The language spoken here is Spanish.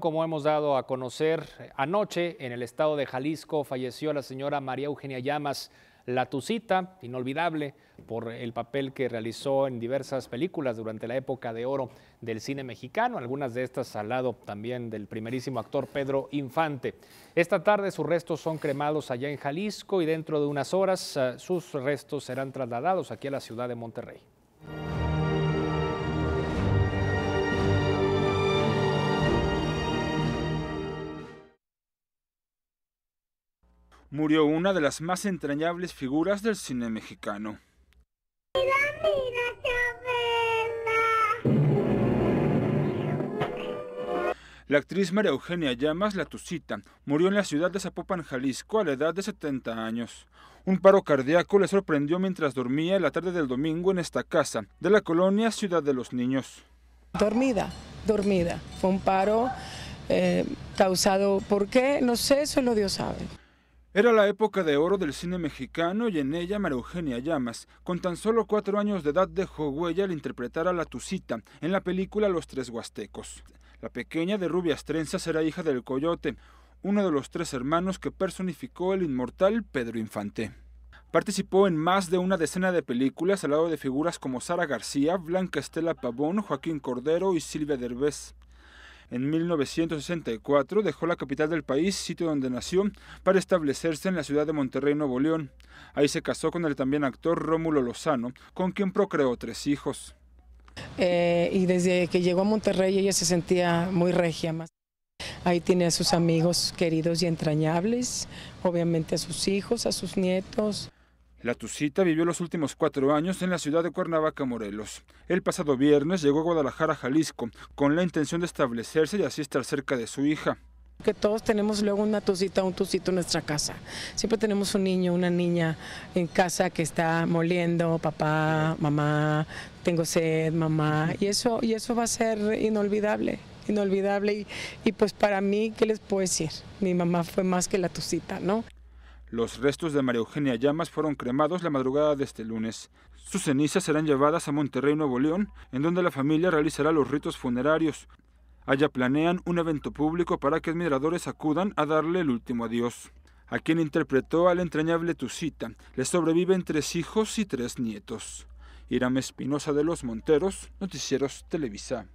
Como hemos dado a conocer anoche, en el estado de Jalisco falleció la señora María Eugenia Llamas Latucita, inolvidable por el papel que realizó en diversas películas durante la época de oro del cine mexicano, algunas de estas al lado también del primerísimo actor Pedro Infante. Esta tarde sus restos son cremados allá en Jalisco y dentro de unas horas eh, sus restos serán trasladados aquí a la ciudad de Monterrey. murió una de las más entrañables figuras del cine mexicano. la actriz María Eugenia Llamas La Tucita murió en la ciudad de Zapopan, Jalisco, a la edad de 70 años. Un paro cardíaco le sorprendió mientras dormía la tarde del domingo en esta casa, de la colonia Ciudad de los Niños. Dormida, dormida. Fue un paro eh, causado, ¿por qué? No sé, solo Dios sabe. Era la época de oro del cine mexicano y en ella María Eugenia Llamas, con tan solo cuatro años de edad, dejó huella al interpretar a la Tucita en la película Los Tres Huastecos. La pequeña de rubias trenzas era hija del Coyote, uno de los tres hermanos que personificó el inmortal Pedro Infante. Participó en más de una decena de películas al lado de figuras como Sara García, Blanca Estela Pavón, Joaquín Cordero y Silvia Derbez. En 1964 dejó la capital del país, sitio donde nació, para establecerse en la ciudad de Monterrey, Nuevo León. Ahí se casó con el también actor Rómulo Lozano, con quien procreó tres hijos. Eh, y desde que llegó a Monterrey ella se sentía muy regia Ahí tiene a sus amigos queridos y entrañables, obviamente a sus hijos, a sus nietos, la Tucita vivió los últimos cuatro años en la ciudad de Cuernavaca, Morelos. El pasado viernes llegó a Guadalajara, Jalisco, con la intención de establecerse y así estar cerca de su hija que todos tenemos luego una tucita, un tucito en nuestra casa. Siempre tenemos un niño, una niña en casa que está moliendo, papá, mamá, tengo sed, mamá, y eso, y eso va a ser inolvidable, inolvidable. Y, y pues para mí, ¿qué les puedo decir? Mi mamá fue más que la tucita, ¿no? Los restos de María Eugenia Llamas fueron cremados la madrugada de este lunes. Sus cenizas serán llevadas a Monterrey, Nuevo León, en donde la familia realizará los ritos funerarios. Allá planean un evento público para que admiradores acudan a darle el último adiós. A quien interpretó al entrañable Tusita, le sobreviven tres hijos y tres nietos. Irame Espinosa de los Monteros, Noticieros Televisa.